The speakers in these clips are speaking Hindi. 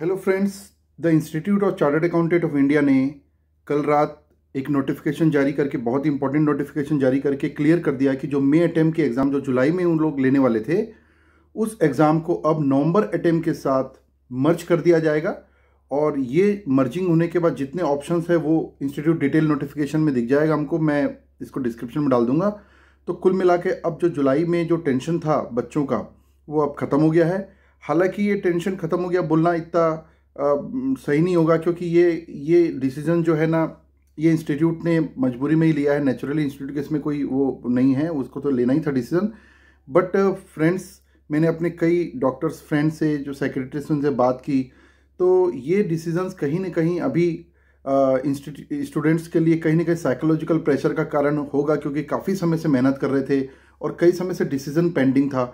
hello friends the institute of chartered accountant of India ने कल रात एक नोटिफिकेशन जारी करके बहुत ही इंपॉर्टेंट नोटिफिकेशन जारी करके क्लियर कर दिया कि जो मे अटैम्प के एग्ज़ाम जो जुलाई में उन लोग लेने वाले थे उस एग्ज़ाम को अब नवंबर अटैम्प के साथ मर्ज कर दिया जाएगा और ये मर्जिंग होने के बाद जितने ऑप्शन है वो इंस्टीट्यूट डिटेल नोटिफिकेशन में दिख जाएगा हमको मैं इसको डिस्क्रिप्शन में डाल दूंगा तो कुल मिला के अब जो जुलाई में जो टेंशन था बच्चों का वो अब ख़त्म हो गया है हालांकि ये टेंशन ख़त्म हो गया बोलना इतना सही नहीं होगा क्योंकि ये ये डिसीज़न जो है ना ये इंस्टीट्यूट ने मजबूरी में ही लिया है नेचुरली इंस्टीट्यूट के इसमें कोई वो नहीं है उसको तो लेना ही था डिसीज़न बट फ्रेंड्स मैंने अपने कई डॉक्टर्स फ्रेंड्स से जो सेक्रेटरी से उनसे बात की तो ये डिसीजंस कहीं ना कहीं अभी स्टूडेंट्स के लिए कहीं ना कहीं साइकोलॉजिकल प्रेशर का कारण होगा क्योंकि काफ़ी समय से मेहनत कर रहे थे और कई समय से डिसीजन पेंडिंग था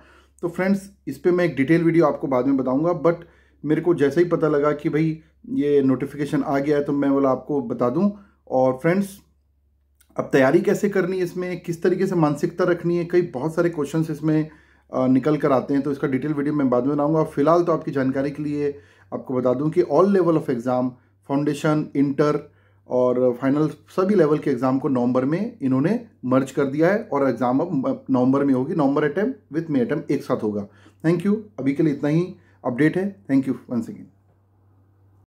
तो फ्रेंड्स इस पर मैं एक डिटेल वीडियो आपको बाद में बताऊँगा बट मेरे को जैसे ही पता लगा कि भाई ये नोटिफिकेशन आ गया है तो मैं बोला आपको बता दूँ और फ्रेंड्स अब तैयारी कैसे करनी है इसमें किस तरीके से मानसिकता रखनी है कई बहुत सारे क्वेश्चन इसमें निकल कर आते हैं तो इसका डिटेल वीडियो मैं बाद में बनाऊंगा फिलहाल तो आपकी जानकारी के लिए आपको बता दूं कि all level of exam foundation inter और फाइनल सभी लेवल के एग्ज़ाम को नवंबर में इन्होंने मर्ज कर दिया है और एग्ज़ाम अब नवंबर में होगी नवंबर अटैम्प विथ मे अटैम्प एक साथ होगा थैंक यू अभी के लिए इतना ही अपडेट है थैंक यू वंस अगेन